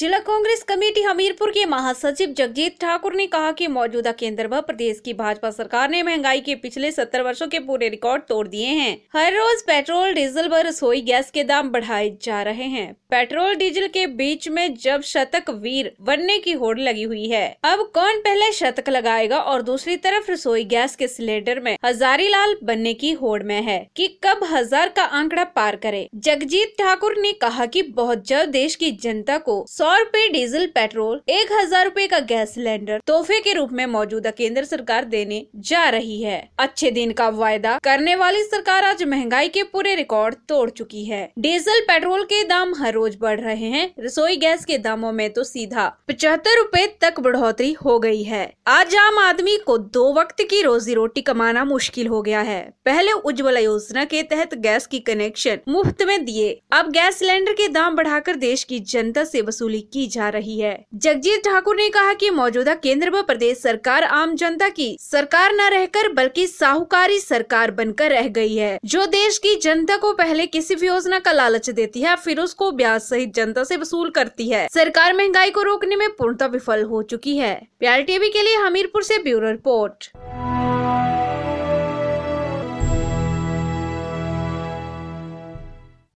जिला कांग्रेस कमेटी हमीरपुर के महासचिव जगजीत ठाकुर ने कहा कि मौजूदा केंद्र व प्रदेश की भाजपा सरकार ने महंगाई के पिछले सत्तर वर्षों के पूरे रिकॉर्ड तोड़ दिए हैं हर रोज पेट्रोल डीजल व रसोई गैस के दाम बढ़ाए जा रहे हैं पेट्रोल डीजल के बीच में जब शतक वीर बनने की होड़ लगी हुई है अब कौन पहले शतक लगाएगा और दूसरी तरफ रसोई गैस के सिलेंडर में हजारी लाल बनने की होड़ में है की कब हजार का आंकड़ा पार करे जगजीत ठाकुर ने कहा की बहुत जल्द देश की जनता को सौ सौ रूपए डीजल पेट्रोल एक हजार रूपए का गैस सिलेंडर तोहफे के रूप में मौजूदा केंद्र सरकार देने जा रही है अच्छे दिन का वायदा करने वाली सरकार आज महंगाई के पूरे रिकॉर्ड तोड़ चुकी है डीजल पेट्रोल के दाम हर रोज बढ़ रहे हैं रसोई गैस के दामों में तो सीधा पचहत्तर रूपए तक बढ़ोतरी हो गई है आज आम आदमी को दो वक्त की रोजी रोटी कमाना मुश्किल हो गया है पहले उज्ज्वला योजना के तहत गैस की कनेक्शन मुफ्त में दिए अब गैस सिलेंडर के दाम बढ़ाकर देश की जनता से वसूली तैयारी की जा रही है जगजीत ठाकुर ने कहा कि मौजूदा केंद्र व प्रदेश सरकार आम जनता की सरकार न रहकर बल्कि साहूकारी सरकार बनकर रह गई है जो देश की जनता को पहले किसी भी योजना का लालच देती है फिर उसको ब्याज सहित जनता ऐसी वसूल करती है सरकार महंगाई को रोकने में पूर्णतः विफल हो चुकी है प्यार टीवी के लिए हमीरपुर ऐसी ब्यूरो रिपोर्ट